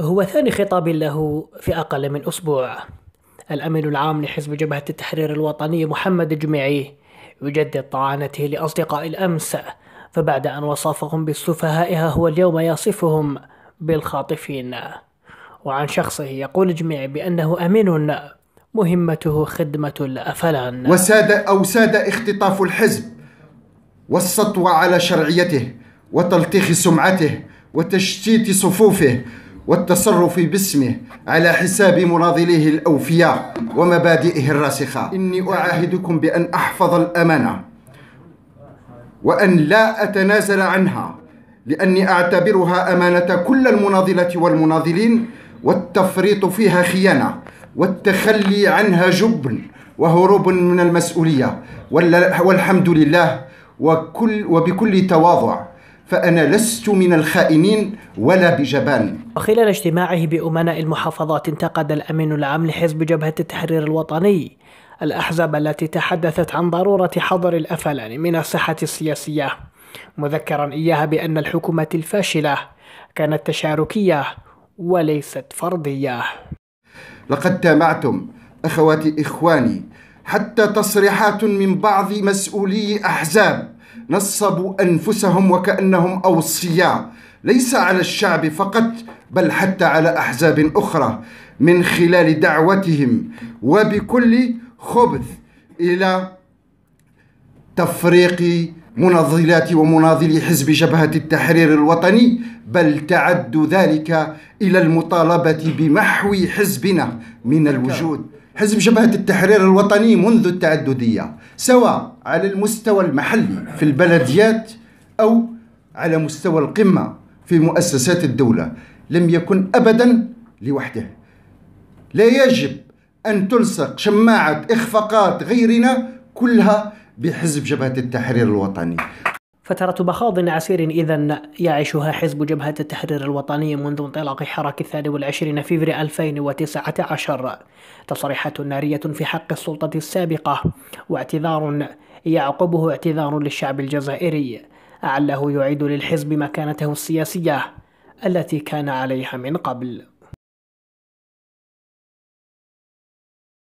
هو ثاني خطاب له في أقل من أسبوع الأمين العام لحزب جبهة التحرير الوطني محمد الجميعي يجدد طعانته لأصدقاء الأمس فبعد أن وصفهم بالسفهاء هو اليوم يصفهم بالخاطفين وعن شخصه يقول الجميع بأنه أمين مهمته خدمة الأفلان وساد أو ساد اختطاف الحزب والسطو على شرعيته وتلطيخ سمعته وتشتيت صفوفه والتصرف باسمه على حساب مناضليه الأوفياء ومبادئه الراسخة إني أعاهدكم بأن أحفظ الأمانة وأن لا أتنازل عنها لأني أعتبرها أمانة كل المناضلة والمناضلين والتفريط فيها خيانة والتخلي عنها جبن وهروب من المسؤولية والحمد لله وكل وبكل تواضع فأنا لست من الخائنين ولا بجبان وخلال اجتماعه بأمناء المحافظات انتقد الأمين العام لحزب جبهة التحرير الوطني الأحزاب التي تحدثت عن ضرورة حظر الأفلان من الصحة السياسية مذكرا إياها بأن الحكومة الفاشلة كانت تشاركية وليست فردية لقد تامعتم أخواتي إخواني حتى تصريحات من بعض مسؤولي أحزاب نصبوا أنفسهم وكأنهم أوصياء ليس على الشعب فقط بل حتى على أحزاب أخرى من خلال دعوتهم وبكل خبث إلى تفريق مناضلات ومناضلي حزب جبهة التحرير الوطني بل تعد ذلك إلى المطالبة بمحو حزبنا من الوجود حزب جبهة التحرير الوطني منذ التعددية سواء على المستوى المحلي في البلديات أو على مستوى القمة في مؤسسات الدولة لم يكن أبدا لوحده لا يجب أن تلصق شماعة إخفاقات غيرنا كلها بحزب جبهة التحرير الوطني فترة بخاض عسير إذا يعيشها حزب جبهة التحرير الوطني منذ انطلاق حراك الثاني والعشرين فيفري 2019 تصريحات نارية في حق السلطة السابقة واعتذار يعقبه اعتذار للشعب الجزائري أعله يعيد للحزب مكانته السياسية التي كان عليها من قبل